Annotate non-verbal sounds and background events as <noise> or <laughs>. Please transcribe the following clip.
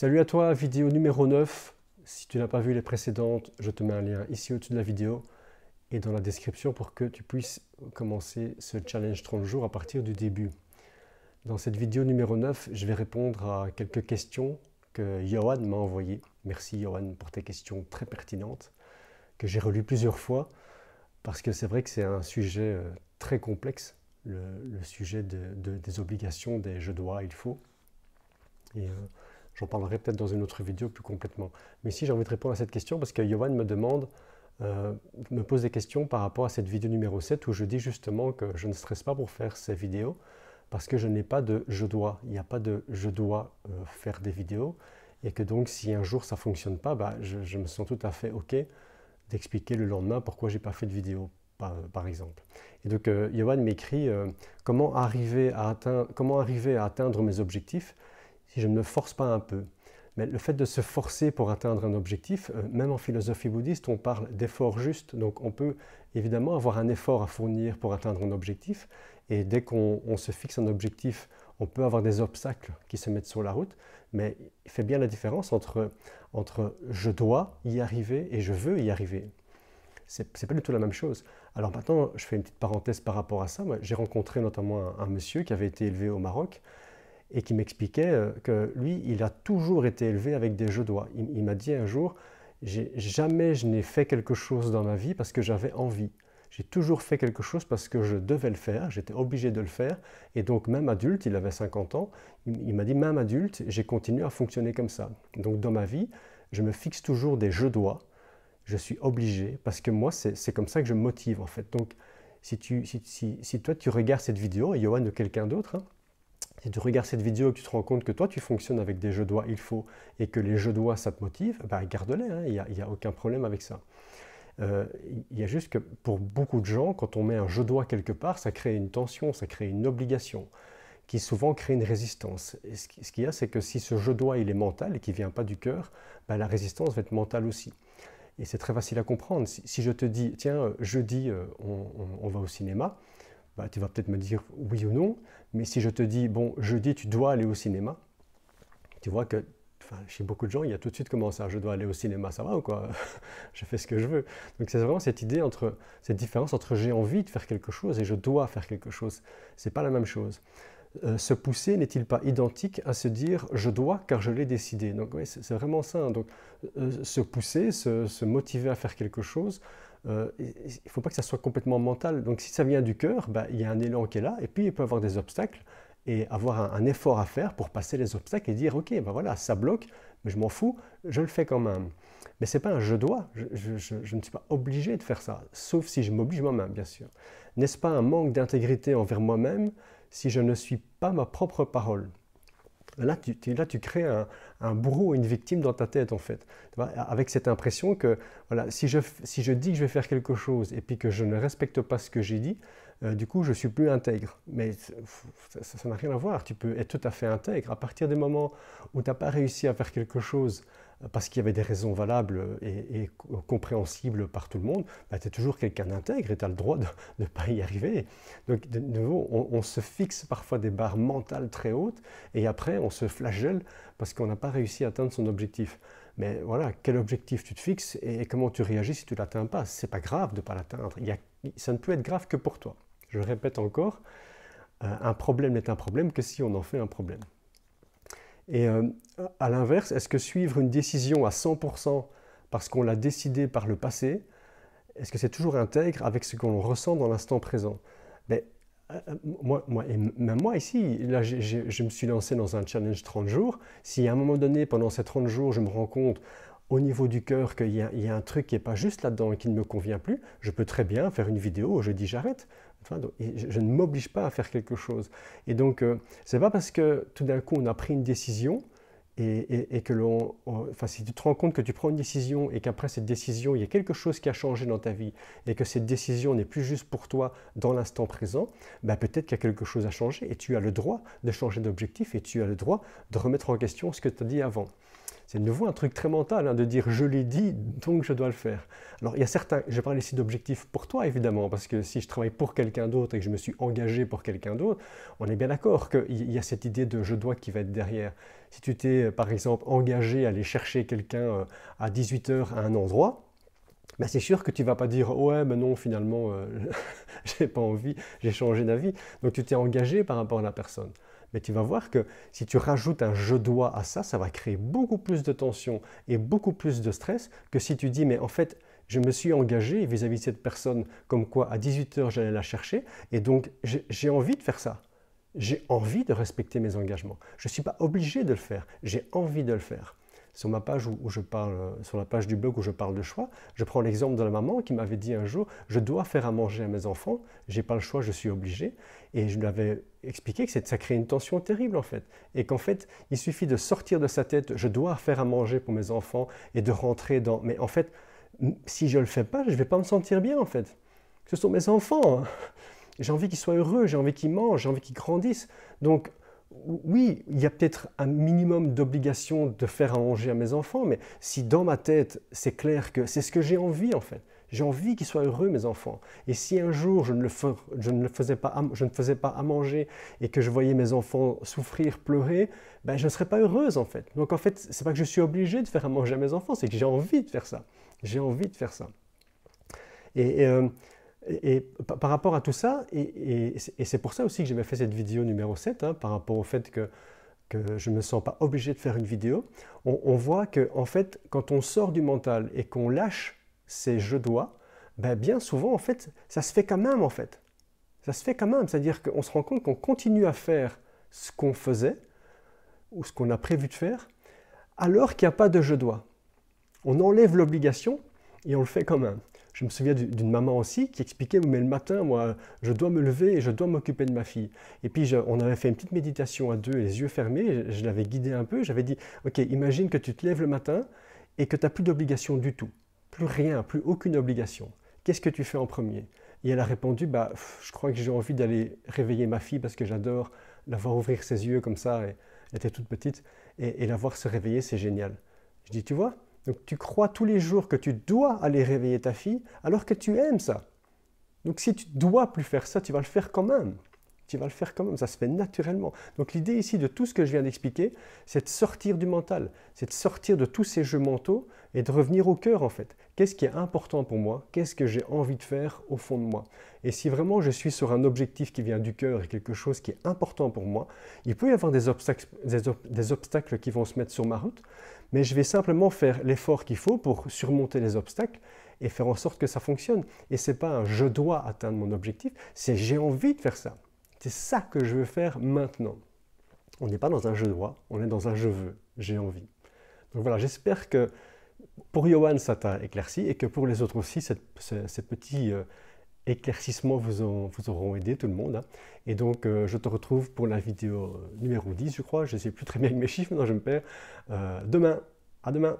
Salut à toi, vidéo numéro 9. Si tu n'as pas vu les précédentes, je te mets un lien ici au-dessus de la vidéo et dans la description pour que tu puisses commencer ce challenge 30 jours à partir du début. Dans cette vidéo numéro 9, je vais répondre à quelques questions que Johan m'a envoyées. Merci Johan pour tes questions très pertinentes que j'ai relues plusieurs fois parce que c'est vrai que c'est un sujet euh, très complexe, le, sujet des obligations, des je dois, il faut. Euh, J'en parlerai peut-être dans une autre vidéo plus complètement. Mais ici, j'ai envie de répondre à cette question parce que Johan me demande, euh, me pose des questions par rapport à cette vidéo numéro 7 où je dis justement que je ne stresse pas pour faire ces vidéos parce que je n'ai pas de je dois. Il n'y a pas de je dois euh, faire des vidéos et que donc si un jour ça ne fonctionne pas, bah, je, me sens tout à fait OK d'expliquer le lendemain pourquoi j'ai pas fait de vidéo, par, exemple. Et donc, euh, m'écrit euh, comment, comment arriver à atteindre mes objectifs si je ne me force pas un peu. Mais le fait de se forcer pour atteindre un objectif, euh, même en philosophie bouddhiste, on parle d'effort juste. Donc on peut évidemment avoir un effort à fournir pour atteindre un objectif. Et dès qu'on se fixe un objectif, on peut avoir des obstacles qui se mettent sur la route. Mais il fait bien la différence entre, je dois y arriver et je veux y arriver. Ce n'est pas du tout la même chose. Alors maintenant, je fais une petite parenthèse par rapport à ça. J'ai rencontré notamment un monsieur qui avait été élevé au Maroc et qui m'expliquait euh, que lui, il a toujours été élevé avec des jeux Il, m'a dit un jour, jamais je n'ai fait quelque chose dans ma vie parce que j'avais envie. J'ai toujours fait quelque chose parce que je devais le faire, j'étais obligé de le faire. Et donc, même adulte, il avait 50 ans, il, m'a dit, même adulte, j'ai continué à fonctionner comme ça. Donc, dans ma vie, je me fixe toujours des jeux dois. Je suis obligé parce que moi, c'est comme ça que je me motive en fait. Donc, si, si, toi, tu regardes cette vidéo, et Johan ou quelqu'un d'autre, hein, si tu regardes cette vidéo et que tu te rends compte que toi, tu fonctionnes avec des jeux doigts, il faut, et que les jeux doigts, ça te motive, ben garde-les, hein, il n'y a, aucun problème avec ça. Euh, il y a juste que pour beaucoup de gens, quand on met un je dois quelque part, ça crée une tension, ça crée une obligation, qui souvent crée une résistance. ce qu'il y a, c'est que si ce je dois, il est mental et qui ne vient pas du cœur, bah, la résistance va être mentale aussi. Et c'est très facile à comprendre. Si, je te dis, tiens, euh, jeudi, euh, on va au cinéma, bah, tu vas peut-être me dire oui ou non, mais si je te dis, bon, jeudi, tu dois aller au cinéma, tu vois que chez beaucoup de gens, il y a tout de suite comment ça, je dois aller au cinéma, ça va ou quoi <laughs> Je fais ce que je veux. Donc c'est vraiment cette idée entre, cette différence entre j'ai envie de faire quelque chose et je dois faire quelque chose. C'est pas la même chose. Euh, se pousser n'est-il pas identique à se dire je dois car je l'ai décidé Donc oui, c'est vraiment ça. Hein. Donc euh, se pousser, se, motiver à faire quelque chose, euh, il ne faut pas que ça soit complètement mental. Donc si ça vient du cœur, bah, il y a un élan qui est là, et puis il peut avoir des obstacles, et avoir un, effort à faire pour passer les obstacles et dire, ok, ben voilà, ça bloque, mais je m'en fous, je le fais quand même. Mais ce n'est pas un je dois, je, ne suis pas obligé de faire ça, sauf si je m'oblige moi-même, bien sûr. N'est-ce pas un manque d'intégrité envers moi-même si je ne suis pas ma propre parole Là tu, crées un, bourreau, une victime dans ta tête, en fait. Avec cette impression que voilà, si, je, si je dis que je vais faire quelque chose et puis que je ne respecte pas ce que j'ai dit, euh, du coup, je suis plus intègre. Mais ça n'a rien à voir. Tu peux être tout à fait intègre. À partir du moment où tu n'as pas réussi à faire quelque chose parce qu'il y avait des raisons valables et, compréhensibles par tout le monde, bah, tu es toujours quelqu'un d'intègre et tu as le droit de ne pas y arriver. Donc de nouveau, on, se fixe parfois des barres mentales très hautes et après on se flagelle parce qu'on n'a pas réussi à atteindre son objectif. Mais voilà, quel objectif tu te fixes et, comment tu réagis si tu ne l'atteins pas C'est pas grave de ne pas l'atteindre. Ça ne peut être grave que pour toi. Je répète encore, euh, un problème n'est un problème que si on en fait un problème. Et euh, à l'inverse, est-ce que suivre une décision à 100% parce qu'on l'a décidée par le passé, est-ce que c'est toujours intègre avec ce qu'on ressent dans l'instant présent Mais, ben, euh, euh, moi, même moi ici, là, je me suis lancé dans un challenge 30 jours. Si à un moment donné, pendant ces 30 jours, je me rends compte au niveau du cœur qu'il y, y, a un truc qui n'est pas juste là-dedans et qui ne me convient plus, je peux très bien faire une vidéo où je dis j'arrête. Enfin, donc, je, ne m'oblige pas à faire quelque chose. Et donc, euh, ce n'est pas parce que tout d'un coup on a pris une décision et, et que l'on. Enfin, si tu te rends compte que tu prends une décision et qu'après cette décision, il y a quelque chose qui a changé dans ta vie et que cette décision n'est plus juste pour toi dans l'instant présent, ben peut-être qu'il y a quelque chose à changer et tu as le droit de changer d'objectif et tu as le droit de remettre en question ce que tu as dit avant. C'est de nouveau un truc très mental hein, de dire je l'ai dit, donc je dois le faire. Alors il y a certains, je parle ici d'objectifs pour toi évidemment, parce que si je travaille pour quelqu'un d'autre et que je me suis engagé pour quelqu'un d'autre, on est bien d'accord qu'il y a cette idée de je dois qui va être derrière. Si tu t'es euh, par exemple engagé à aller chercher quelqu'un euh, à 18h à un endroit, ben c'est sûr que tu vas pas dire ouais mais non finalement je euh, <laughs> j'ai pas envie, j'ai changé d'avis. Donc tu t'es engagé par rapport à la personne. Mais tu vas voir que si tu rajoutes un je dois à ça, ça va créer beaucoup plus de tension et beaucoup plus de stress que si tu dis mais en fait je me suis engagé vis-à-vis de cette personne comme quoi à 18h j'allais la chercher et donc j'ai envie de faire ça. J'ai envie de respecter mes engagements. Je ne suis pas obligé de le faire, j'ai envie de le faire sur ma page où, je parle, euh, sur la page du blog où je parle de choix, je prends l'exemple de la maman qui m'avait dit un jour Je dois faire à manger à mes enfants, j'ai pas le choix, je suis obligé. Et je lui avais expliqué que ça crée une tension terrible en fait. Et qu'en fait, il suffit de sortir de sa tête Je dois faire à manger pour mes enfants et de rentrer dans. Mais en fait, si je le fais pas, je vais pas me sentir bien en fait. Ce sont mes enfants. Hein. J'ai envie qu'ils soient heureux, j'ai envie qu'ils mangent, j'ai envie qu'ils grandissent. Donc, oui, il y a peut-être un minimum d'obligation de faire à manger à mes enfants, mais si dans ma tête, c'est clair que c'est ce que j'ai envie en fait. J'ai envie qu'ils soient heureux, mes enfants. Et si un jour je ne, le faisais, pas à, je ne faisais pas à manger et que je voyais mes enfants souffrir, pleurer, ben, je ne serais pas heureuse en fait. Donc en fait, ce n'est pas que je suis obligé de faire à manger à mes enfants, c'est que j'ai envie de faire ça. J'ai envie de faire ça. Et, euh, et, par rapport à tout ça, et, c'est pour ça aussi que j'avais fait cette vidéo numéro 7, hein, par rapport au fait que, je ne me sens pas obligé de faire une vidéo, on, voit que, en fait, quand on sort du mental et qu'on lâche ces je dois, ben, bien souvent, en fait, ça se fait quand même, en fait. Ça se fait quand même, c'est-à-dire qu'on se rend compte qu'on continue à faire ce qu'on faisait ou ce qu'on a prévu de faire, alors qu'il n'y a pas de je dois. On enlève l'obligation et on le fait quand même. Je me souviens d'une maman aussi qui expliquait, mais le matin, moi, je dois me lever et je dois m'occuper de ma fille. Et puis, on avait fait une petite méditation à deux, les yeux fermés, je, l'avais guidée un peu, j'avais dit, ok, imagine que tu te lèves le matin et que tu n'as plus d'obligation du tout, plus rien, plus aucune obligation. Qu'est-ce que tu fais en premier Et elle a répondu, bah, je crois que j'ai envie d'aller réveiller ma fille parce que j'adore la voir ouvrir ses yeux comme ça, elle était toute petite, et, et la voir se réveiller, c'est génial. Je dis, tu vois, donc tu crois tous les jours que tu dois aller réveiller ta fille alors que tu aimes ça. Donc si tu dois plus faire ça, tu vas le faire quand même tu vas le faire quand même, ça se fait naturellement. Donc l'idée ici de tout ce que je viens d'expliquer, c'est de sortir du mental, c'est de sortir de tous ces jeux mentaux et de revenir au cœur en fait. Qu'est-ce qui est important pour moi Qu'est-ce que j'ai envie de faire au fond de moi Et si vraiment je suis sur un objectif qui vient du cœur et quelque chose qui est important pour moi, il peut y avoir des obstacles, des, obstacles qui vont se mettre sur ma route, mais je vais simplement faire l'effort qu'il faut pour surmonter les obstacles et faire en sorte que ça fonctionne. Et ce n'est pas un je dois atteindre mon objectif, c'est j'ai envie de faire ça. C'est ça que je veux faire maintenant. On n'est pas dans un je dois, on est dans un je veux, j'ai envie. Donc voilà, j'espère que pour Johan, ça t'a éclairci et que pour les autres aussi, ces petits euh, éclaircissements vous, auront aidé, tout le monde. Hein. Et donc, euh, je te retrouve pour la vidéo euh, numéro 10, je crois. Je ne sais plus très bien mes chiffres, maintenant je me perds. demain, à demain.